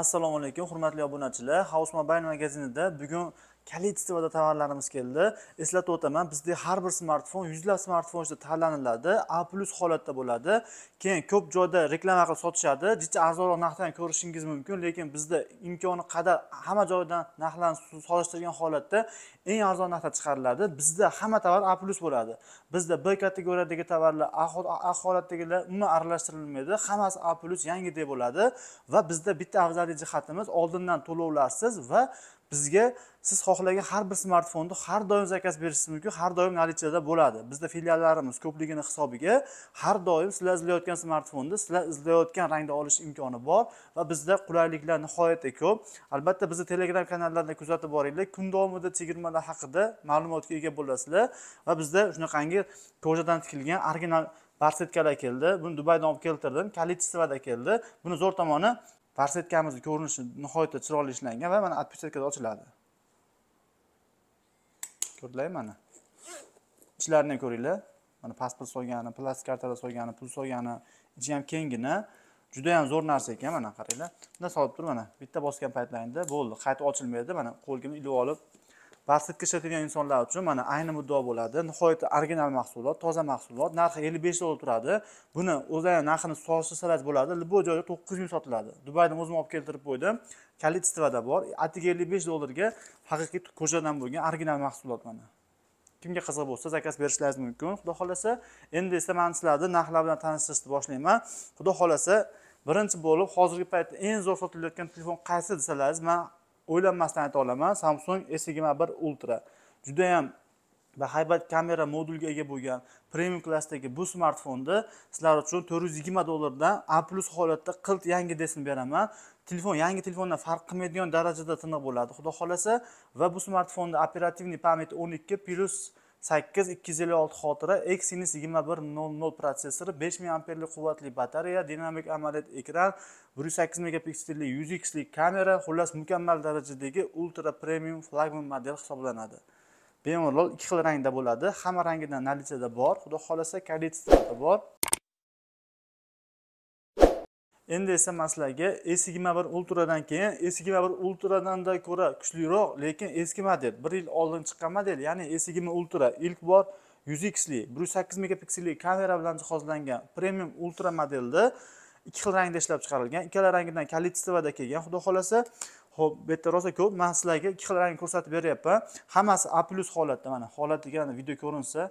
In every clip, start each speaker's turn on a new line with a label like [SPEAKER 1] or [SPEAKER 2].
[SPEAKER 1] assalomu alaykum hurmatli obunachilar house mobile magazinida bugun количествоda tovarlarimiz keldi eslatib o'taman bizda har bir smartfon yuzlab smartfon ichida tanlaniladi a plyus holatda bo'ladi keyin ko'p joyda reklama qilib sotishadi jicha arzonroq narxdan ko'rishingiz mumkin lekin bizda imkoni qadar hamma joydan narxlarni solishtirgan holatda eng arzon narxda chiqariladi bizda hamma tovar a plyus bo'ladi bizda b kategoriyadagi tovarlar a holatdagilar umuman aralashtirilmaydi hammasi a plyus yangidek bo'ladi va bizda bitta afzalli jihatimiz oldindan to'lovlarsiz va bizga siz xohlagan har bir smartfonni har doim zakaz berishingiz mumkin har doim наличияda bo'ladi bizda filiallarimiz ko'pligini hisobiga har doim sizlar izlayotgan smartfonni sizlar izlayotgan rangda olish imkoni bor va bizda qulayliklar nihoyatda ko'p albatta bizni telegram kanallarda kuzatib boringlar kun davomida chegirmalar haqida ma'lumotga ega bo'lasizlar va bizda shunaqangi ko'jadan tikilgan original barsetkalar keldi buni dubaydan olib keltirdim количествоda keldi buni zo'r tomoni farsetkamizni ko'rinishi nihoyatda chiroyli ishlangan va mana отпечатка ochiladi ko'rdinglar mana ichlarini ham ko'ringlar mana pasport solgani plastik kartalar solgani pul solgani ichi ham kenggina juda yam zo'r narsa ekan mana qaranglar bunday solib tur mana bitta bosgan paytlaringda bo'ldi qayta ochilmaydi mana qo'lgimni ilib olib pastlikka ishlatadigan insonlar uchun mana ayni muddao bo'ladi nihoyatda original mahsulot toza mahsulot narxi ellik besh dollar turadi buni o'zlarini narxini solishtirsangiz bo'ladi любой joyda to'qqiz yuz sotiladi dubaydan o'zim olib keltirib qo'ydim kalitstvada bor atigi ellik besh dollarga haqiqiy ko'chadan bo'lgan original mahsulot mana kimga qiziq bo'lsa zakaz berishlaringiz mumkin xudo xohlasa endi esa man sizlarni narxlar bilan tanishtirishni boshlayman xudo xohlasa birinchi bo'lib hozirgi paytda eng zo'r sotilayotgan telefon qaysi desalaringiz man o'ylanmasdan ayta olaman samsung s yigirma bir ultra judayam bahaybat kamera modulga ega bo'lgan premium klassdagi bu smartfonni sizlar uchun to'rt yuz yigirma dollardan a plus holatda qilt yangi desin beraman telefon yangi telefondan farq qilmaydigan darajada tiniq bo'ladi xudo xohlasa va bu smartfonni operativniy pamyati o'n ikki plyus sakkiz ikki yuz ellik olti xotira exynis yigirma bir nol nol protsessori besh ming amperlik quvvatli batareya dinamik amoled ekran bir yuz sakkiz megapikselli yuz xlik kamera xullas mukammal darajadagi ultra premium flagman model hisoblanadi bemalol ikki xil rangda bo'ladi hamma rangida nalichada bor xudo xohlasa kolleksiyada bor endi esa maslaga e sigma bir ultradan keyin e sigma bir da ko'ra kuchliroq lekin eski model bir yil oldin chiqqan model ya'ni e sigma ultra ilk bor 100xli bir yuz sakkiz megapikselli kamera bilan jihozlangan premium ultra modelda ikki xil rangda ishlab chiqarilgan ikkala rangidan kollekstivada kelgan xudo xohlasa ho'p bu yerda rosa ko'p man sizlarga ikki xil rang ko'rsatib beryapman hammasi a plyus holatda mana holatiga video ko'rinsa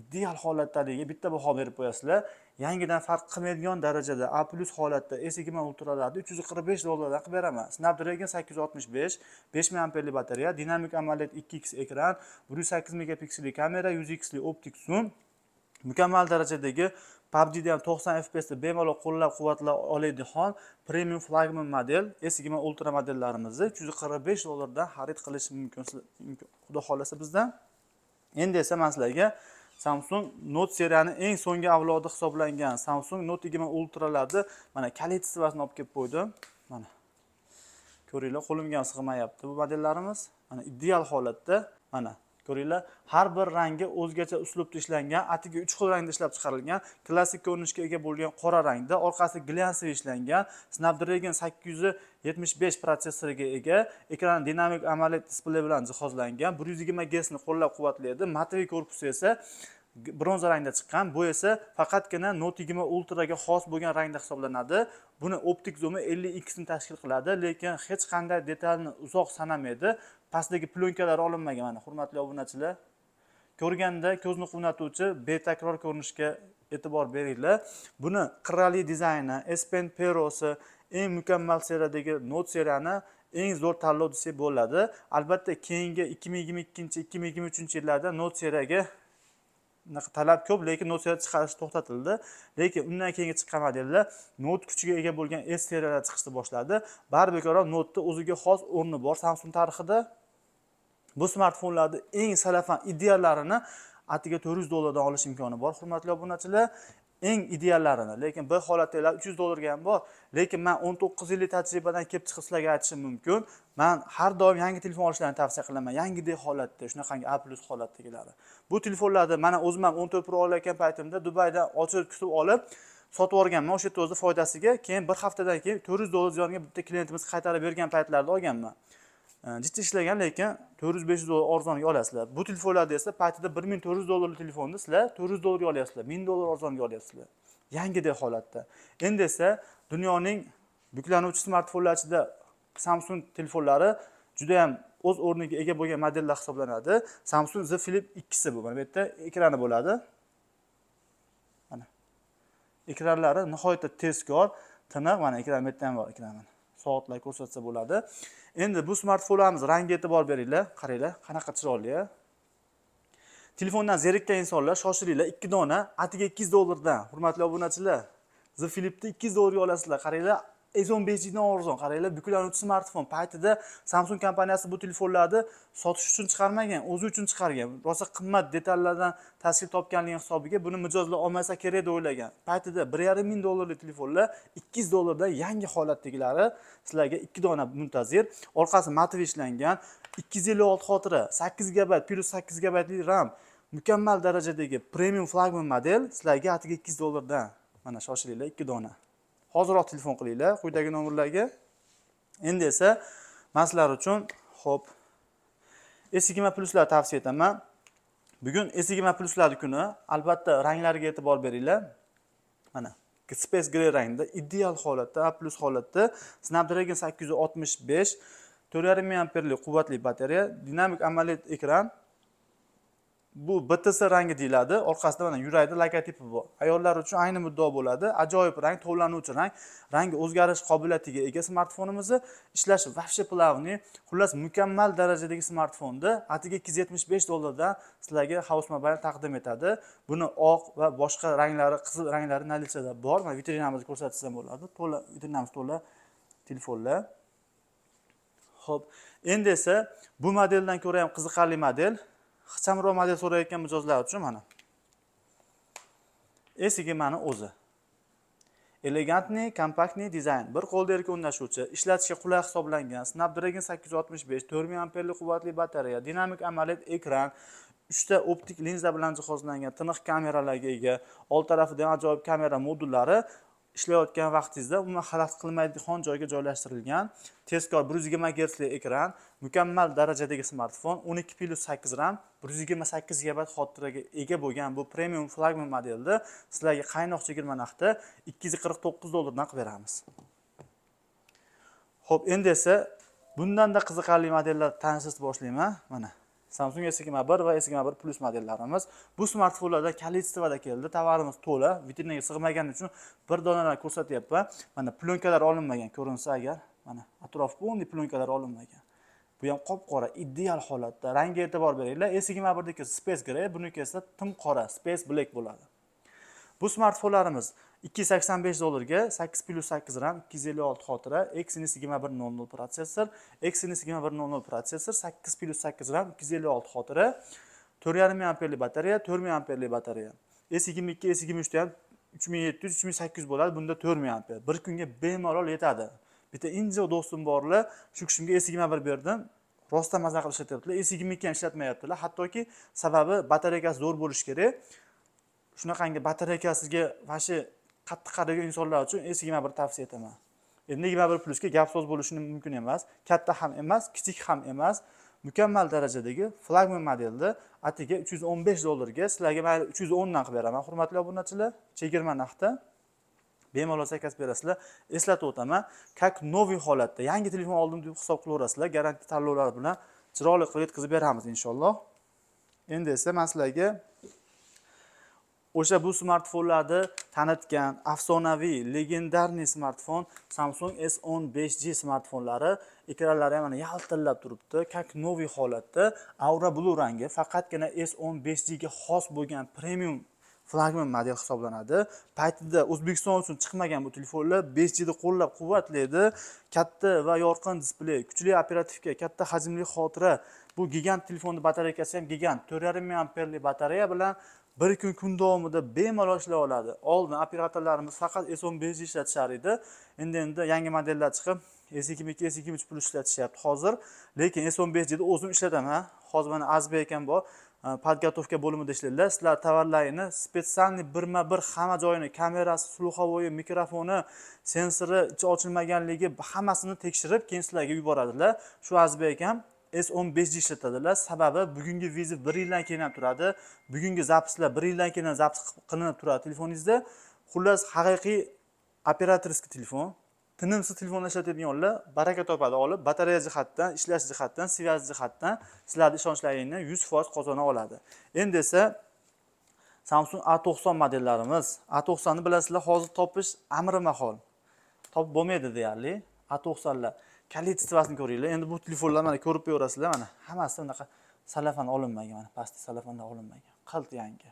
[SPEAKER 1] ideal holatda bitta baho berib qo'yasizlar yangidan farq qilmaydigan darajada a plyus holatda s yigirma ultralarni uch yuz qirq besh dollardan qilib beraman snapdragon sakkiz yuz oltmish besh besh ming amperli batareya dinamik amaliyat ikki x ekran bir yuz sakkiz megapikseli kamera yuz xli optik zoom mukammal darajadagi PUBG'da ham 90 FPSni bemalol qo'llab quvvatlay oladigan premium flagman model S yigirma ultra modellarimizni 345 dollardan xarid qilish mumkin. xudo xohlasa bizdan endi esa man sizlarga Samsung Note seriyani eng so'nggi avlodi hisoblangan Samsung Note 20 Ultralarni mana kalit sivasini olib kelib qo'ydim. Mana ko'ringlar, qo'limga sig'mayapti bu modellarimiz. Mana ideal holatda mana ko'ringlar har bir rangi o'zgacha uslubda ishlangan atigi uch xil rangda ishlab chiqarilgan klassik ko'rinishga ega bo'lgan qora rangda orqasi glyansiv ishlangan snapdragon sakkiz yuz yetmish besh protsessoriga ega ekran dinamik amoled displey bilan jihozlangan bir yuz yigirma gersni qo'llab quvvatlaydi matviy korpusi esa bronza rangda chiqqan bu esa faqatgina note yigirma ultraga xos bo'lgan rangda hisoblanadi buni optik zumi ellik ikkisini tashkil qiladi lekin hech qanday detalni uzoq sanamaydi pastdagi plyonkalar olinmagan mana hurmatli obunachilar ko'rganda ko'zni quvnatuvchi betakror ko'rinishga e'tibor beringlar buni qirrali dizayni s pen perosi eng mukammal seriyadagi note seriyani eng zo'r tanlov desak bo'ladi albatta keyingi ikki ming yigirma ikkinchi ikki ming yigirma uchinchi yillarda note seriyaga talab ko'p lekin not seriya chiqarish to'xtatildi lekin undan keyingi chiqqan modellar not kuchiga ega bo'lgan s seriyalar chiqishni boshladi baribir ko'proq notni o'ziga xos o'rni bor samsung tarixida bu smartfonlarni eng salafan ideallarini atiga to'rt yuz dollardan olish imkoni bor hurmatli obunachilar eng ideallarini lekin b holatdagilar uch yuz dollarga ham bor lekin man o'n to'qqiz yillik tajribadan kelib chiqib sizlarga aytishim mumkin man har doim yangi telefon olishlarini tavsiya qilaman yangidek holatda shunaqangi a plyus holatdagilari bu telefonlarni mana o'zim ham o'n to'rt pro olayotgan paytimda dubaydan ochib kutib olib sotib yuborganman o'sha yerda o'zi foydasiga keyin bir haftadan keyin to'rt yuz dollar ziyoniga bitta klientimiz qaytarib bergan paytlarda olganman Э, jiddiy ishlagan lekin to'rt yuz besh yuz dollar arzoniga olasizlar bu telefonlarda esa paytida bir ming to'rt yuz dollarlik telefonni sizlar to'rt yuz dollarga olyapsizlar ming dollar arzoniga olyapsizlar yangidek holatda endi esa dunyoning buklanuvchi smartfonlar ichida samsung telefonlari judayam o'z o'rniga ega bo'lgan modellar hisoblanadi samsung z flip ikkisi bu mana bu yerda ekrani bo'ladi ekranlari nihoyatda tezkor tiniq mana ekran bu yerda ham bor ekran soatlar ko'rsatsa bo'ladi endi bu smartfonlarimiz rangiga e'tibor beringlar qaranglar qanaqa chiroyli telefondan zerikkan insonlar shoshilinglar ikki dona atigi ikki yuz dollardan hurmatli obunachilar the filipni ikki yuz dollarga olasizlar qaranglar o'n besh gdan arzon qaranglar buklanuvchi smartfon paytida samsung kompaniyasi bu telefonlarni sotish uchun chiqarmagan o'zi uchun chiqargan rosa qimmat detallardan tashkil topganligi hisobiga buni mijozlar olmasa kerak deb o'ylagan paytida bir yarim ming dollarlik telefonlar ikki yuz dollardan yangi holatdagilari sizlarga ikki dona muntazir orqasi matv ishlangan ikki yuz ellik olti xotira sakkiz gigabayt plyus sakkiz gabaytli ram mukammal darajadagi premium flagman model sizlarga atigi ikki yuz dollardan mana shoshilinglar ikki dona hoziroq telefon qilinglar quyidagi nomerlarga endi esa sizlar uchun ho'p e sigma plyuslar tavsiya etaman bugun e sigma plyuslar kuni albatta ranglarga e'tibor beringlar mana space grey rangda ideal holatda a plyus holatda snapdragon sakkiz yuz oltmish besh to'rt yarim ming amperlik quvvatli batareya dinamik amoled ekran bu btc rangi deyiladi orqasida mana yuraydi logotipi bor ayollar uchun ayni muddao bo'ladi ajoyib rang tovlanuvchi rang rangi o'zgarish qobiliyatiga ega smartfonimizni ishlashi вообще плавный xullas mukammal darajadagi smartfonni atigi ikki yuz yetmish besh dollardan sizlarga house mobile taqdim etadi buni oq va boshqa ranglari qizil ranglari наличияda bor mana vitrinamizni ko'rsatsam bo'ladi to'la vitrinamiz to'la telefonlar ho'p endi esa bu modeldan ko'ra ham qiziqarli model hisamro model so'rayotgan mijozlar uchun mana s yigirmani o'zi elegantni kompaktni dizayn bir qo'lda erkin o'rnashuvchi ishlatishga qulay hisoblangan snapdragon sakkiz yuz oltmish besh to'rt ming quvvatli batareya dinamik amoled ekran uchta optik linza bilan jihozlangan tiniq kameralarga ega old tarafida ajoyib kamera modullari ishlayotgan vaqtingizda umuman xalaqit qilmaydigan joyga joylashtirilgan tezkor bir yuz yigirma gertsli ekran mukammal darajadagi smartfon o'n ikki plyus sakkiz ram bir yuz yigirma sakkiz gigabayt xotiraga ega bo'lgan bu premium flagman modelni sizlarga qaynoq chegirma narxda ikki yuz qirq to'qqiz dollardan qilib beramiz ho'p endi esa bundanda qiziqarli modellar tanishtirib boshlayman mana samsung s yigirma bir va s yigirma bir plus modellarimiz bu smartfonlarda kolleksiyada keldi tovarimiz to'la vitrinaga sig'magani uchun bir donadan ko'rsatyapman mana plyonkalar olinmagan ko'rinsa agar mana atrof полный plyonkalar olinmagan bu ham qop qora ideal holatda rangga e'tibor beringlar s yigirma dagi space grey buniki esa tim qora space black bo'ladi Bu smartfonlarimiz 285 dollarga 8 plyus 8 RAM 256 xotira Exynos 2100 protsessor Exynos 2100 protsessor 8 plyus 8 RAM 256 xotira 4,5 amperli batareya 4 amperli batareya S22 S23da ham 3700-3800 bo'ladi bunda 4 amper bir kunga bemalol yetadi bitta injiq do'stim borlar shu kishimga s yigirma bir berdim rostdan maza qilib ishlatyaptilar s yigirma ikkini ishlatmayaptilar hattoki sababi batareykasi zo'r bo'lishi kerak shunaqangi sizga vashi qattiq qaragan insonlar uchun s yigirma bir tavsiya etaman endi yigirma bir plusga gap so'z bo'lishi mumkin emas katta ham emas kichik ham emas mukammal darajadagi flagman modelni atiga uch yuz o'n besh dollarga sizlarga mayli uch yuz o'ndan qilib beraman hurmatli obunachilar chegirma narxda bemalol zakaz berasizlar eslatib o'taman как новый holatda yangi telefon oldim deb hisob qilaverasizlar garantiya tanlovlari bilan chiroyli qilib yetkazib beramiz inshaalloh endi esa man sizlarga o'sha bu smartfonlarni tanitgan afsonaviy legendarniy smartfon samsung s besh g smartfonlari ekranlari ham mana yaltillab turibdi как новый holatda aura blue rangi faqatgina s 15 g ga xos bo'lgan premium flagman model hisoblanadi paytida o'zbekiston uchun chiqmagan bu telefonlar 5 gni qo'llab quvvatlaydi katta va yorqin displey kuchli operativka katta hajmli xotira bu gigant telefonni batareykasi ham gigant to'rt yarim ming amperli batareya bilan bir kun kun davomida bemalol ishlay oladi oldin operatorlarimiz faqat s o'n besh ishlatishar edi endi endi yangi modellar chiqib s yigirma ikki s yigirma uch plus ishlatishyapti hozir lekin s o'n besh deydi o'zim ishlataman ha hozir mana azbek akam bor подготовка bo'limida ishlaydilar sizlar tovarlaringni специальный birma bir hamma joyini kamerasi слуховой mikrofoni sensori ichi ochilmaganligi hammasini tekshirib keyin sizlarga yuboradilar shu azbek akam S15 ishlatadilar. Sababi bugungi vizit 1 yildan keyin ham turadi. Bugungi zapislar 1 yildan keyin ham zapis qilinib turadi telefoningizda. Xullas haqiqiy operatorskiy telefon, tinimsiz telefon ishlatadiganlar baraka topadi olib, batareya jihatdan, ishlash jihatdan, svязь jihatdan sizlarning ishonchlaringizni 100% qozona oladi. Endi esa Samsung A90 modellarimiz, A90 ni bilasizlar, hozir topish amri mahol. Topib bo'lmaydi deyarli. A90lar количествосini ko'ringlar endi bu telefonlar mana ko'rib qo'yaverasizlar mana hammasi unaqa salafan olinmagan mana pastda salafanda olinmagan qilt yangi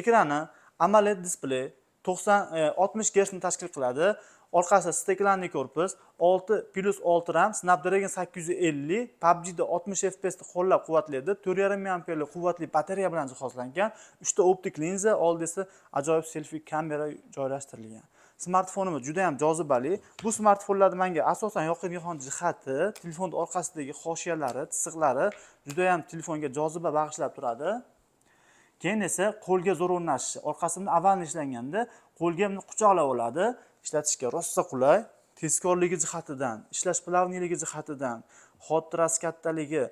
[SPEAKER 1] ekrani amoled displey to'qson e, oltmish gersni tashkil qiladi orqasida steklanli korpus olti plyus olti ram snapdragon sakkiz yuz ellik pubgda oltmish fpsni qo'llab quvvatlaydi to'rt yarim ming amperli quvvatli batareya bilan jihozlangan uchta optik linza oldida esa ajoyib selfi kamera joylashtirilgan smartfonimiz juda ham jozibali bu smartfonlarni manga asosan yoqadigan jihati telefonni orqasidagi hoshiyalari tisiqlari juda ham telefonga joziba bag'ishlab turadi keyin esa qo'lga zo'r o'rnashishi orqasini avalni ishlanganda qo'lga quchoqlab oladi ishlatishga rosa qulay tezkorligi jihatidan ishlash plavniyligi jihatidan xotirasi kattaligi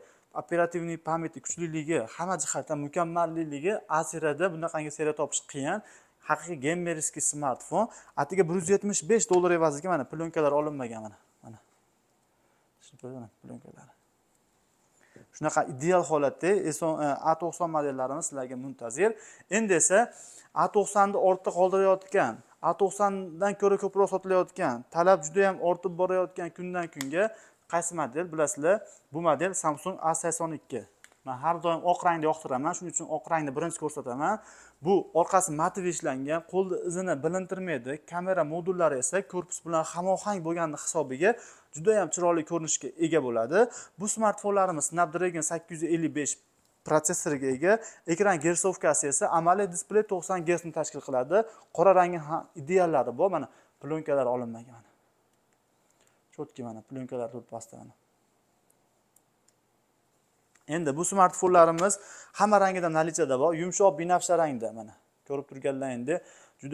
[SPEAKER 1] operativniy pamyati kuchliligi hamma jihatdan mukammalliligi a seriyada bunaqangi seriya topish qiyin haqiqiy gemmerskiy smartfon atigi bir yuz yetmish besh dollar evaziga mana plyonkalar olinmagan mana mana plyonkalar shunaqa ideal holatda e, a to'qson modellarimiz sizlarga muntazir endi esa a to'qsonni ortda qoldirayotgan a to'qsondan ko'ra ko'proq sotilayotgan talab juda yam ortib borayotgan kundan kunga qaysi model bilasizlar bu model samsung a sakson ikki man har doim oq rangni yoqtiraman shuning uchun oq rangni birinchi ko'rsataman bu orqasi matov ishlangan qo'lni izini bilintirmaydi kamera modullari esa korpus bilan hamohang bo'lgani hisobiga judayam chiroyli ko'rinishga ega bo'ladi bu smartfonlarimiz snapdragon sakkiz yuz ellik besh protsessoriga ega ekran gersovkasi esa amaliy displey to'qson gersni tashkil qiladi qora rangni ideallari bor mana plyonkalar olinmagan mana chotki mana plyonkalar pastda mana endi bu smartfonlarimiz hamma rangida nalichada bor yumshoq binafsha rangda mana ko'rib turganlaringdek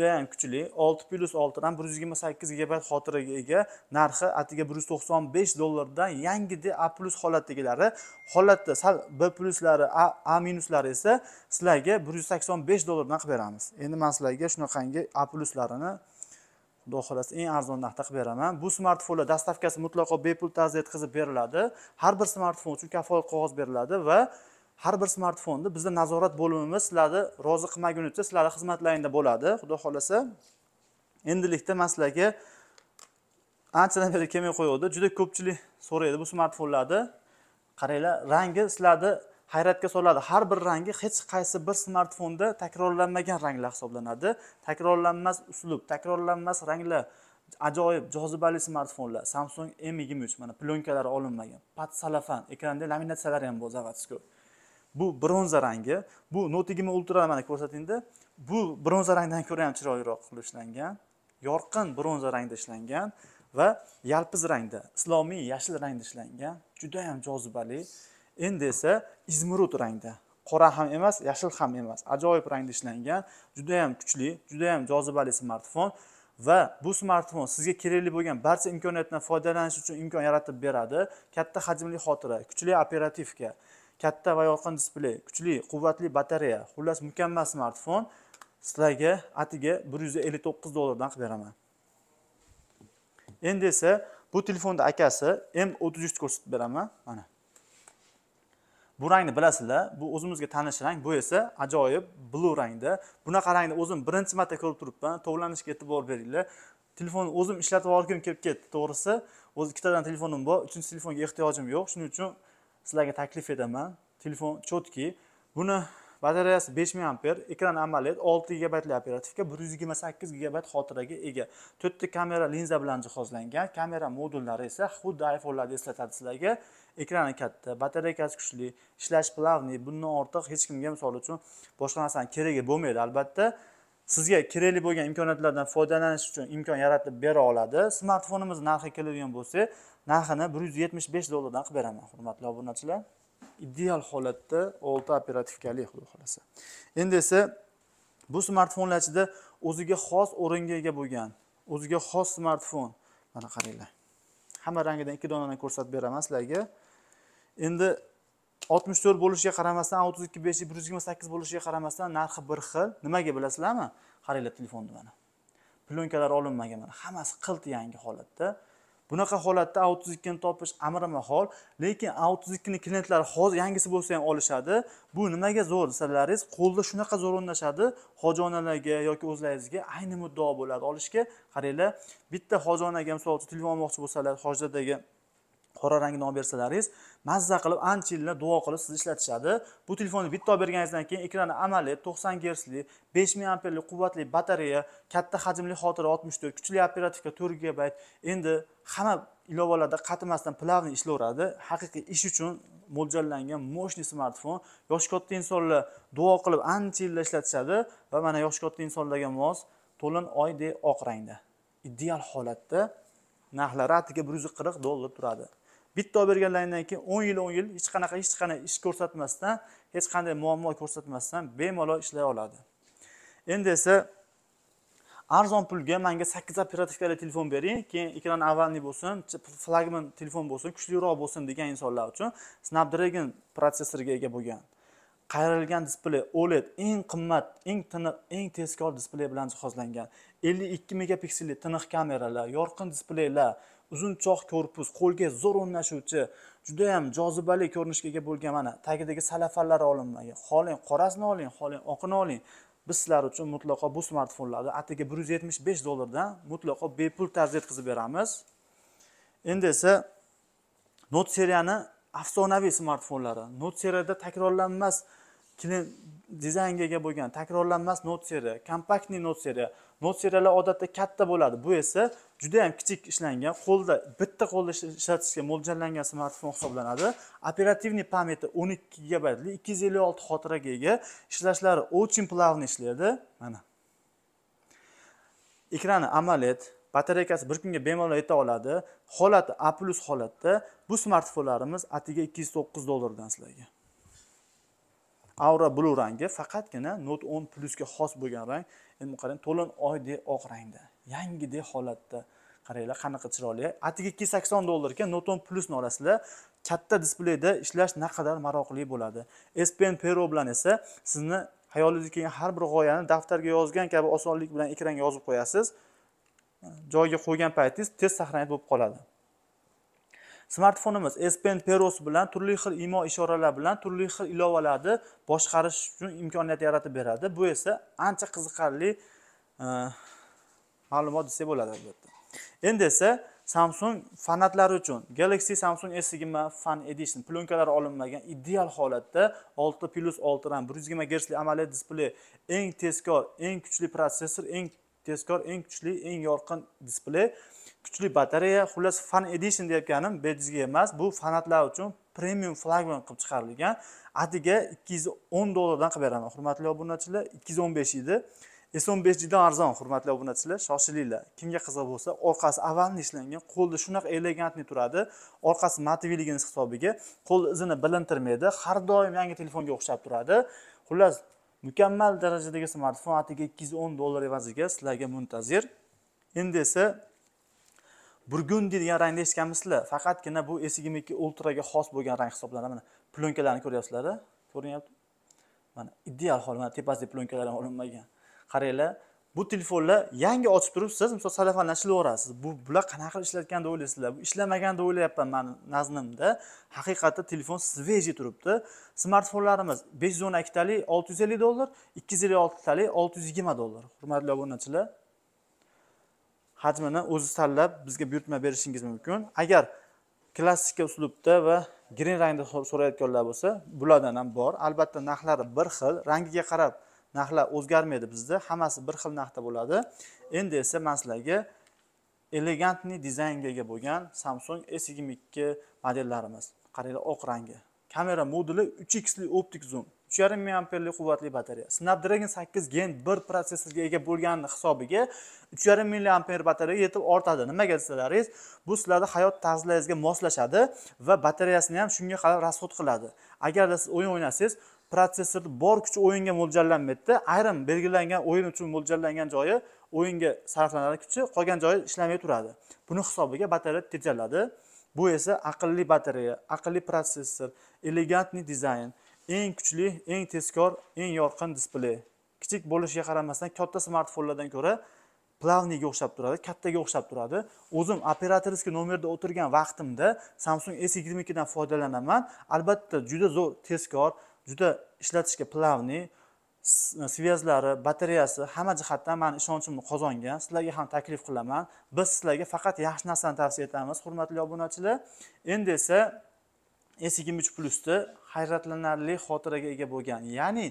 [SPEAKER 1] yam kuchli olti plyus olti ram bir yuz yigirma sakkiz gigabayt xotiraga ega narxi atiga bir yuz to'qson besh dollardan yangidek a plyus holatdagilari holatda sal b plyuslari a, a minuslari esa sizlarga bir yuz sakson besh dollardan qilib beramiz endi man sizlarga shunaqangi a plyuslarini xudo xohlasa eng arzon narxda qilib beraman bu smartfonlar dastavkasi mutlaqo bepul tarzda yetkazib beriladi har bir smartfon uchun kafolat qog'oz beriladi va har bir smartfonni bizda nazorat bo'limimiz sizlarni rozi qilmagunicha sizlarni xizmatlaringda bo'ladi xudo xohlasa endilikda man sizlarga anchadan beri kelmay qo'yuvdi juda ko'pchilik so'raydi bu smartfonlarni qaranglar rangi sizlarni hayratga soladi har bir rangi hech qaysi bir smartfonda takrorlanmagan ranglar hisoblanadi takrorlanmas uslub takrorlanmas ranglar ajoyib jozibali smartfonlar samsung m yigirma uch mana plyonkalari olinmagan pat salafan ekranda laminatsiyalar ham bor заводской bu bronza rangi bu note yigirma ultra mana ko'rsatingda bu bronza rangdan ko'ra ham chiroyliroq qilib ishlangan yorqin bronza rangda ishlangan va yalpiz rangda islomiy yashil rangda ishlangan juda jozibali endi esa izmrud rangda qora ham emas yashil ham emas ajoyib rangda ishlangan juda yam kuchli juda yam jozibali smartfon va bu smartfon sizga kerakli bo'lgan barcha imkoniyatdan foydalanish uchun imkon yaratib beradi katta hajmli xotira kuchli operativka katta va yorqin displey kuchli quvvatli batareya xullas mukammal smartfon sizlarga atigi bir yuz ellik to'qqiz dollardan qilib beraman endi esa bu telefonni akasi m o'ttiz uchni ko'rsatib beraman mana bu rangni bilasizlar bu o'zimizga tanish rang bu esa ajoyib blu rangda bunaqa rangni o'zim birinchi marta ko'rib turibman to'g'lanishga e'tibor beringlar telefonni o'zim ishlatib olgim kelib ketdi to'g'risi o'zi ikkitadan telefonim bor uchinchi telefonga ehtiyojim yo'q shuning uchun sizlarga taklif etaman telefon cho'tki buni batareyasi 5000 amper ekran amoled 6 gigabaytli operativka 128 gigabayt xotiraga ega to'rtta kamera linza bilan jihozlangan kamera modullari esa xuddi iphonelarni eslatadi sizlarga ekrani katta batareykasi kuchli ishlash plavniy bundan ortiq hech kimga misol uchun boshqa narsani keragi bo'lmaydi albatta sizga kerakli bo'lgan imkoniyatlardan foydalanish uchun imkon yaratib bera oladi smartfonimiz narxi keladigan bo'lsa narxini bir yuz yetmish besh dollardan qilib beraman hurmatli obunachilar ideal holatda 6 operativkali xudo xohlasa endi esa bu smartfonlar ichida o'ziga xos o'ringa ega bo'lgan o'ziga xos smartfon mana qaranglar hamma rangidan ikki donani ko'rsatib beraman sizlarga endi 64 bo'lishiga qaramasdan 32 5 128 bo'lishiga qaramasdan narxi bir xil nimaga bilasizlarmi qaranglar telefonni mana plyonkalari olinmagan mana hammasi qilt yangi holatda bunaqa holatda a o'ttiz ikkini topish amri mahol lekin a o'ttiz ikkini klientlari hozir yangisi bo'lsa ham olishadi bu nimaga zo'r desalaringiz qo'lda shunaqa zo'r o'rnashadi hojiyonalarga yoki o'zlaringizga ayni muddao bo'ladi olishga qaranglar bitta hojiyonaga misol uchun telefon olmoqchi bo'lsalar hojdadagi qora rangni olib bersalaringiz mazza qilib ancha yillar duo qilib sizni ishlatishadi bu telefonni bitta olib berganingizdan keyin ekrani amoled to'qson gersli besh ming amperlik quvvatli batareya katta hajmli xotira oltmish to'rt kuchli operativka to'rt gigabayt endi hamma ilovalarda qatimasdan plavni ishlayveradi haqiqiy ish uchun mo'ljallangan мощный smartfon yoshi katta insonlar duo qilib ancha yillar ishlatishadi va mana yoshi katta insonlarga mos to'lin oydek oq rangda ideal holatda narxlari atigi bir yuz qirq dollar turadi bitta olib berganlaringdan keyin o'n yil o'n yil hech qanaqa hech qanday ish ko'rsatmasdan hech qanday muammo ko'rsatmasdan bemalol ishlay oladi endi esa arzon pulga manga sakkiz operativkali telefon bering keyin ekran avvalni bo'lsin flagman telefon bo'lsin kuchliroq bo'lsin degan insonlar uchun snapdragon protsessorga ega bo'lgan qayrilgan displey oled eng qimmat eng tiniq eng tezkor displey bilan jihozlangan 52 megapikselli tiniq kameralar yorqin displeylar uzunchoq korpus qo'lga zo'r o'rnashuvchi juda jozibali ko'rinishga ega bo'lgan mana tagidagi salafanlar olinmagan xohlang qorasini oling xohlang oqini oling biz sizlar uchun mutlaqo bu smartfonlarni atigi 175 dollardan mutlaqo bepul tarzda yetkazib beramiz endi esa note seriyani afsonaviy smartfonlari note seriyada takrorlanmas dizaynga ega bo'lgan takrorlanmas not seriya kompaktniy not seriya not seriyalar odatda katta bo'ladi bu esa juda yam kichik ishlangan qo'lda bitta qo'lda ishlatishga mo'ljallangan smartfon hisoblanadi operativniy pameti 12 ikki gigabaytli ikki yuz ellik olti xotiraga ega ishlashlari очень плавно ishlaydi mana ekrani amoled batareykasi bir kunga bemalol yeta oladi holati a holatda bu smartfonlarimiz atigi ikki yuz to'qqiz dollardan sizlarga aura blue rangi faqatgina note 10 plusga xos bo'lgan rang endi qarang to'lin oydek oq rangda yangidek holatda qaranglar qanaqa chiroyli atigi ikki yuz sakson dollar ekan note 10 plusni olasizlar katta displeyda ishlash naqadar maroqli bo'ladi s pen pero bilan esa sizni hayolingizga kelgan har bir g'oyani daftarga yozgan kabi osonlik bilan ekranga yozib qo'yasiz joyiga qo'ygan paytingiz tez saqlanib bo'lib qoladi smartfonimiz s pen peros bilan turli xil imo ishoralar bilan turli xil ilovalarni boshqarish uchun imkoniyat yaratib beradi bu esa ancha qiziqarli e, ma'lumot desak bo'ladi albatta endi esa samsung fanatlari uchun galaxy samsung s yigirma fan edition plonkalar olinmagan ideal holatda olti plyus olti ram bir yuz yigirma gersli displey eng tezkor eng kuchli protsessor eng tezkor eng kuchli eng yorqin displey kuchli batareya xullas fan edition deyotganim bejizga emas bu fanatlar uchun premium flagman qilib chiqarilgan atigi ikki yuz o'n dollardan qilib beraman hurmatli obunachilar ikki yuz o'n besh edi s o'n besh juda arzon hurmatli obunachilar shoshilinglar kimga qiziq bo'lsa orqasi avalni ishlangan qo'lda shunaqa elegantli turadi orqasi motivligini hisobiga qo'l izini bilintirmaydi har doim yangi telefonga o'xshab turadi xullas mukammal darajadagi smartfon atigi ikki yuz o'n dollar evaziga sizlarga muntazir endi esa burgundi degan rangni eshitganmisizlar faqatgina bu s yigirma ikki ultraga xos bo'lgan rang hisoblanadi mana plyonkalarni ko'ryapsizlar ko'rinyapti mana ideal hol mana tepasida plyonkalar ham olinmagan qaranglar bu telefonlar yangi ochib turib siz misol salafandan ishlayverasiz bu bular qanaqa qilib ishlayotgan deb o'ylaysizlar bu ishlamagan deb o'ylayapman mani naznimda haqiqatda telefon svejiy turibdi smartfonlarimiz besh yuz o'n ikkitalik olti yuz ellik dollar ikki yuz ellik oltitalik olti yuz yigirma dollar hurmatli obunachilar hajmini o'zi tanlab bizga buyurtma berishingiz mumkin agar klassika uslubda va green rangda so'rayotganlar bo'lsa bulardan ham bor albatta narxlari bir xil rangiga qarab narxlar o'zgarmaydi bizda hammasi bir xil narxda bo'ladi endi esa man sizlarga elegantniy dizaynga ega bo'lgan samsung s yigirma ikki modellarimiz qaranglar oq rangi kamera moduli 3xli optik zoom uch yarim ming amperli quvvatli batareya snapdragon sakkiz gen bir protsessorga ega bo'lganini hisobiga uch yarim ming amper batareya yetib ortadi nimaga desalaringiz bu sizlarni hayot tarzlaringizga moslashadi va batareyasini ham shunga qarab расход qiladi agarda siz o'yin o'ynasangiz protsessorni bor kuchi o'yinga mo'ljallanmaydida ayrim belgilangan o'yin uchun mo'ljallangan joyi o'yinga sarflanadi kuchi qolgan joyi ishlamay turadi buni hisobiga batareya tejaladi bu esa aqlli batareya aqlli protsessor elegantniy dizayn eng kuchli eng tezkor eng yorqin displey kichik bo'lishiga qaramasdan katta smartfonlardan ko'ra plavniyga o'xshab turadi kattaga o'xshab turadi o'zim operatorskiy nomerda o'tirgan vaqtimda samsung s yigirma ikkidan foydalanaman albatta juda zo'r tezkor juda ishlatishga plavniy e, связlari batareyasi hamma jihatdan mani ishonchimni qozongan sizlarga ham taklif qilaman biz sizlarga faqat yaxshi narsani tavsiya etamiz hurmatli obunachilar endi esa s yigirma uch plusni hayratlanarli xotiraga ega bo'lgan ya'ni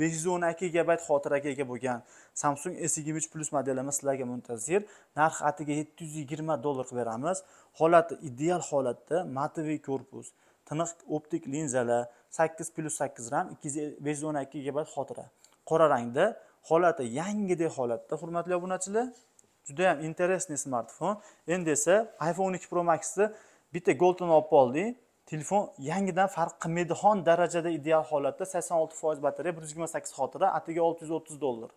[SPEAKER 1] besh yuz o'n ikki gigabayt xotiraga ega bo'lgan samsung s yigirma uch plus modelimiz sizlarga muntazir narxi atigi yetti yuz yigirma dollar qilib beramiz holati ideal holatda matoviy korpus tiniq optik linzalar sakkiz plyus sakkiz ram ikki yuz e- besh yuz o'n ikki gigabayt xotira qora rangda holati yangidek holatda hurmatli obunachilar judayam interesniy smartfon endi esa iphone 12 pro maxni bitta golden olib oldik telefon yangidan farq qilmaydigan darajada ideal holatda 86% batareya 128 xotira atigi 630 dollar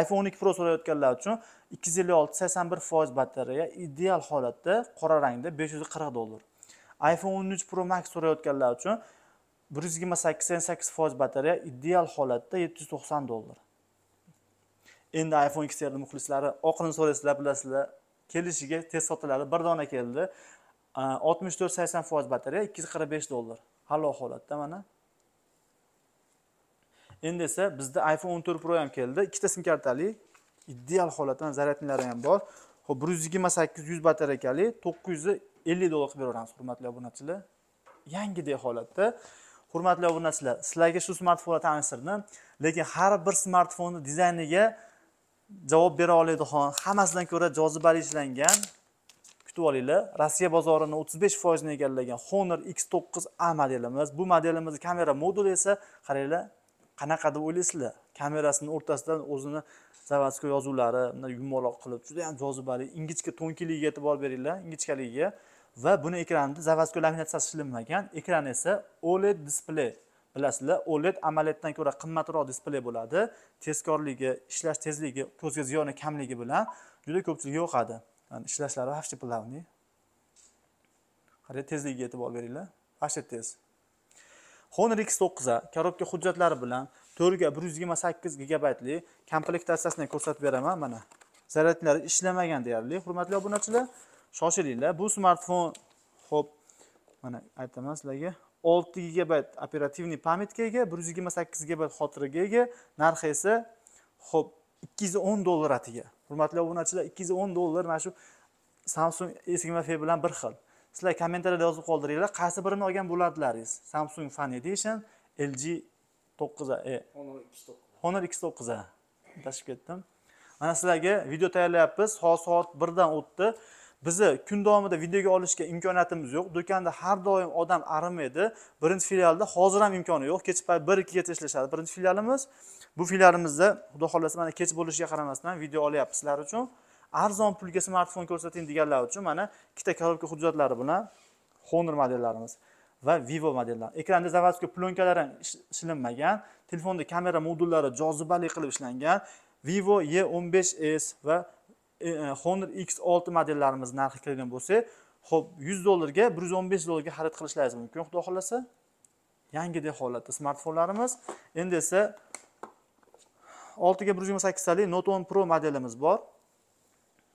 [SPEAKER 1] iphone 12 pro so'rayotganlar uchun 256-81% batareya ideal holatda qora rangda 540 dollar iphone 13 pro max so'rayotganlar uchun 128-88% batareya ideal holatda 790 dollar endi iphone xr muxlislari oqilini so'raysizlar bilasizlar kelishiga tez sotiladi bir dona keldi Э, oltmish to'rt sakson foiz batareya ikki yuz qirq besh dollar hali holatda mana endi esa bizda iphone o'n to'rt pro ham keldi ikkita sim kartali ideal holatda zaryadniklari ham bor ho'p bir yuz yigirma sakkiz yuz batarekali to'qqiz yuz ellik dollar qilib beraveramiz hurmatli obunachilar yangidek holatda hurmatli obunachilar sizlarga shu smartfonni tanishtirdim lekin har bir smartfonni dizayniga javob bera oladigan hammasidan ko'ra jozibali ishlangan kutib olinglar rossiya bozorini 35 foizini egallagan honor x9 a modelimiz bu modelimizni kamera moduli esa qaranglar qanaqa deb o'ylaysizlar kamerasini o'rtasidan o'zini zavodskoy yozuvlari bunday yumaloq qilib juda yam jozibali ingichka to'nkiligiga e'tibor beringlar ingichkaligiga va buni ekranida zavodskoy laminatsiyasi ishlanmagan ekran esa oled displey bilasizlar oled amaliyotdan ko'ra qimmatroq displey bo'ladi tezkorligi ishlash tezligi ko'zga ziyoni kamligi bilan juda ko'pchilikka yoqadi ishlashlari вообще плавный qara tezligiga e'tibor beringlar вообще tez honor x a korobka hujjatlari bilan to'rtga bir yuz yigirma sakkiz gigabaytli komplektatsiyasini ko'rsatib beraman mana zaryadlari ishlamagan deyarli hurmatli obunachilar shoshilinglar bu smartfon ho'p mana aytaman sizlarga olti gigabayt operativniy pamatga ega bir yuz yigirma sakkiz gigabayt xotiraga ega narxi esa ho'p ikki yuz o'n dollar atiga hurmatli obunachilar ikki yuz o'n dollar mana shu samsung s yigirma f bilan bir xil sizlar kommentariyada yozib qoldiringlar qaysi birini olgan bo'lardilaringiz samsung fan edition lg e. to'qqiz a honor x to'qqiz a tashib ketdim mana sizlarga video tayyorlayapmiz hozir soat birdan o'tdi bizni kun davomida videoga olishga imkoniyatimiz yo'q do'konda har doim odam arimaydi birinchi filialda hozir ham imkoni yo'q kechki payt bir ikkigacha ishlashadi birinchi filialimiz bu filialimizda xudo xohlasa mana kech bo'lishiga qaramasdan video olyapmiz sizlar uchun arzon pulga smartfon ko'rsating deganlar uchun mana ikkita korobka hujjatlari bilan honor modellarimiz va vivo modellar ekranda заводской plyonkalar ham shilinmagan telefonda kamera modullari jozibali qilib ishlangan vivo o'n e 15s va E, Honor X6 modellarimiz narxi keladigan bo'lsa, ho'p 100 dollarga 115 dollarga xarid qilishlaringiz mumkin, xudo xohlasa. Yangidek holatda smartfonlarimiz. Endi esa 6 ga 128 tali Note 10 Pro modelimiz bor.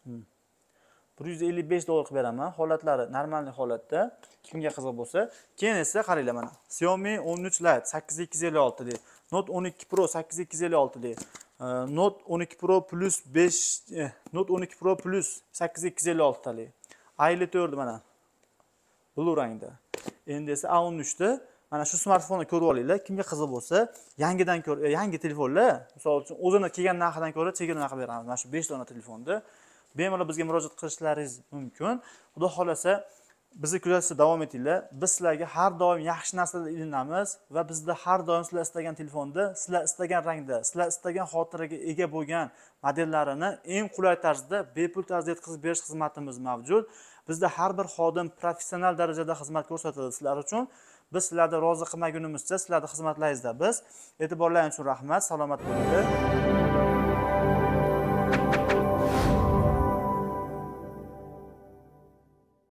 [SPEAKER 1] 155 hmm. dollar qilib beraman. Holatlari normalniy holatda. Kimga qiziq bo'lsa, keyin esa qaranglar mana Xiaomi 13 Lite 8256 deydi. Note 12 Pro 8256 deydi. Э, Note 12 Pro Plus 5 eh, Note 12 Pro Plus 8256 tali. A54 mana. Blue rangda. Endi esa A13 da mana shu smartfonni ko'rib olinglar. Kimga qiziq bo'lsa, yangidan ko'r, eh, yangi telefonlar, masalan uchun o'zini kelgan narxidan ko'ra chegirma narxi beramiz. Mana shu 5 dona telefonda bemalol bizga murojaat qilishlaringiz mumkin. Xudo xolasa bizni kuzatishda davom etinglar biz sizlarga har doim yaxshi narsalar ilinamiz va bizda har doim sizlar istagan telefonda sizlar istagan rangda sizlar istagan xotiraga ega bo'lgan modellarini eng qulay tarzda bepul tarzda yetkazib berish xizmatimiz mavjud bizda har bir xodim professional darajada xizmat ko'rsatadi sizlar uchun biz sizlarni rozi qilmagunimizcha sizlarni xizmatlaringizda biz e'tiborlaringiz uchun rahmat salomat bo'linglar